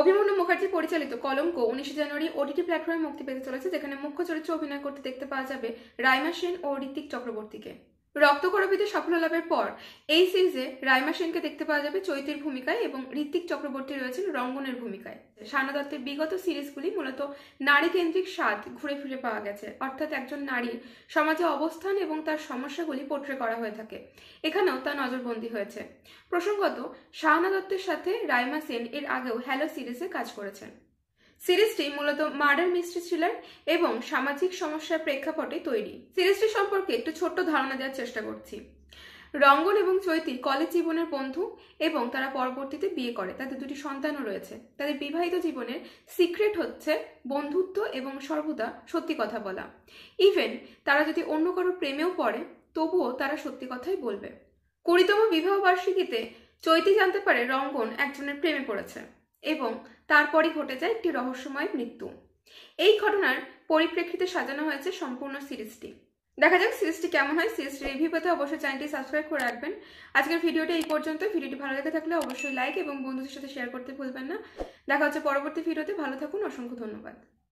অভিমন্যু মুখার্জি পরিচালিত কলঙ্ক উনিশে জানুয়ারি ওটিটি প্ল্যাটফর্মে মুক্তি পেতে চলেছে যেখানে মুখ্য চরিত্রে অভিনয় করতে দেখতে পাওয়া যাবে রাইমা সেন ও ঋতিক চক্রবর্তীকে রক্তকরবীতে সফল লাভের পর এই সিরিজে রাইমা সেনকে দেখতে পাওয়া যাবে চৈতির ভূমিকায় এবং ঋত্বিক চক্রবর্তী রয়েছেন রঙ্গনের ভূমিকায় সানা দত্তের বিগত সিরিজগুলি মূলত নারী কেন্দ্রিক স্বাদ ঘুরে ফিরে পাওয়া গেছে অর্থাৎ একজন নারীর সমাজে অবস্থান এবং তার সমস্যাগুলি পোট্রে করা হয়ে থাকে এখানেও তা নজরবন্দি হয়েছে প্রসঙ্গত শাহনা দত্তের সাথে রাইমা সেন এর আগেও হ্যালো সিরিজে কাজ করেছেন সিরিজটি মূলত মার্ডার মিস্ট্রি থ্রিলার এবং সামাজিক সমস্যার প্রেক্ষাপটে তৈরি সিরিজটি সম্পর্কে একটু ছোট্ট ধারণা দেওয়ার চেষ্টা করছি রঙ্গন এবং চৈতি কলেজ জীবনের বন্ধু এবং তারা পরবর্তীতে বিয়ে করে তাদের দুটি সন্তানও রয়েছে তাদের বিবাহিত জীবনের সিক্রেট হচ্ছে বন্ধুত্ব এবং সর্বদা সত্যি কথা বলা ইভেন তারা যদি অন্য কারো প্রেমেও পড়ে তবুও তারা সত্যি কথাই বলবে কুড়িতম বিবাহ বার্ষিকীতে চৈতি জানতে পারে রঙ্গন একজনের প্রেমে পড়েছে এবং তারপরই ঘটে যায় একটি রহস্যময় মৃত্যু এই ঘটনার পরিপ্রেক্ষিতে সাজানো হয়েছে সম্পূর্ণ সিরিজটি দেখা যাক সিরিজটি কেমন হয় সিরিজটি রিভিউ পেতে অবশ্যই চ্যানেলটি সাবস্ক্রাইব করে রাখবেন আজকের ভিডিওটি এই পর্যন্ত ভিডিওটি ভালো লেগে থাকলে অবশ্যই লাইক এবং বন্ধুদের সাথে শেয়ার করতে ভুলবেন না দেখা হচ্ছে পরবর্তী ভিডিওতে ভালো থাকুন অসংখ্য ধন্যবাদ